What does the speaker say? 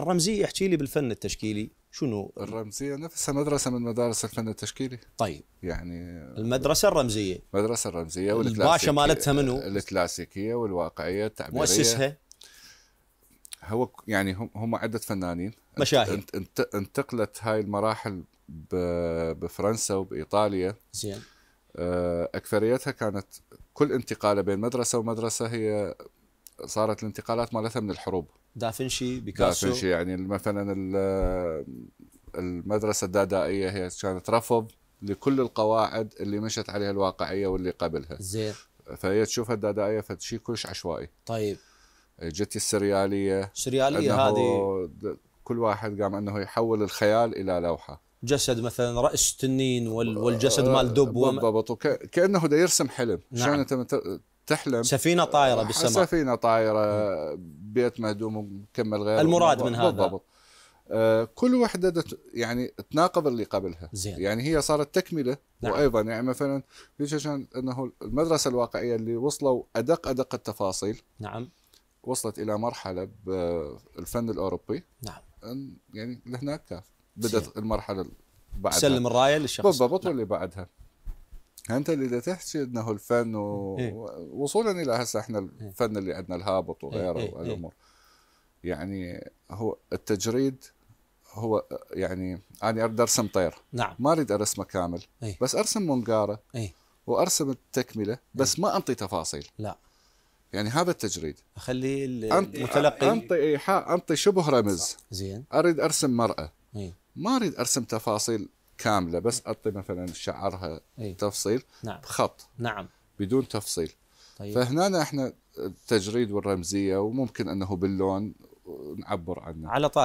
الرمزية احكي لي بالفن التشكيلي شنو الرمزية نفسها مدرسة من مدارس الفن التشكيلي طيب يعني المدرسة الرمزية المدرسة الرمزية والباشا مالتها منو الكلاسيكية والواقعية التعبيرية مؤسسها هو يعني هم هم عدة فنانين مشاهير انتقلت هاي المراحل بفرنسا وبإيطاليا زين آه، أكثريتها كانت كل انتقالة بين مدرسة ومدرسة هي صارت الانتقالات مالتها من الحروب دافنشي بيكاسو دافنشي يعني مثلا المدرسه الدادائيه هي كانت رفض لكل القواعد اللي مشت عليها الواقعيه واللي قبلها زين فهي تشوفها الدادائيه فشي كلش عشوائي طيب إيه، جت السرياليه السرياليه هذه كل واحد قام انه يحول الخيال الى لوحه جسد مثلا راس تنين والجسد آه، مال دب بالضبط وكانه كانه دا يرسم حلم نعم. شلون انت تحلم سفينه طايره آه، بالسماء سفينه طايره بيت مهدوم ومكمل غير المراد من هذا بالضبط آه، كل وحده يعني تناقض اللي قبلها زين. يعني هي صارت تكمله نعم. وايضا يعني مثلا ليش عشان انه المدرسه الواقعيه اللي وصلوا ادق ادق التفاصيل نعم وصلت الى مرحله بالفن الاوروبي نعم يعني لهناك كاف بدات المرحله بعدها سلم الرايه للشخص بالضبط نعم. واللي بعدها انت اللي تحكي انه الفن و... إيه؟ وصولا الى هسه احنا إيه. الفن اللي عندنا الهابط إيه، وغيره إيه،, إيه؟ والامور يعني هو التجريد هو يعني انا يعني اريد ارسم طير نعم ما اريد ارسمه كامل إيه؟ بس ارسم منقاره إيه؟ وارسم التكمله بس إيه؟ ما انطي تفاصيل لا يعني هذا التجريد اخلي المتلقي انطي ايحاء انطي شبه رمز زين اريد ارسم مراه إيه؟ ما اريد ارسم تفاصيل كامله بس اعطي مثلا شعرها ايه؟ تفصيل نعم. بخط نعم بدون تفصيل طيب. فهنا احنا التجريد والرمزيه وممكن انه باللون نعبر عنه على طار